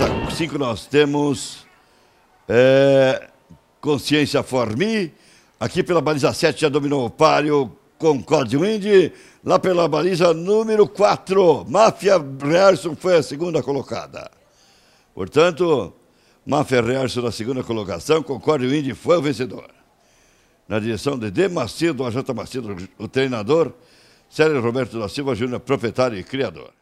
a cinco nós temos é, Consciência Formi, aqui pela baliza 7 já dominou o páreo Concorde Wind, lá pela baliza número 4, Máfia Rearson foi a segunda colocada. Portanto, Máfia Rearson na segunda colocação, Concorde Wind foi o vencedor. Na direção de D. Macedo, AJ Macedo, o treinador, Célio Roberto da Silva Júnior, proprietário e criador.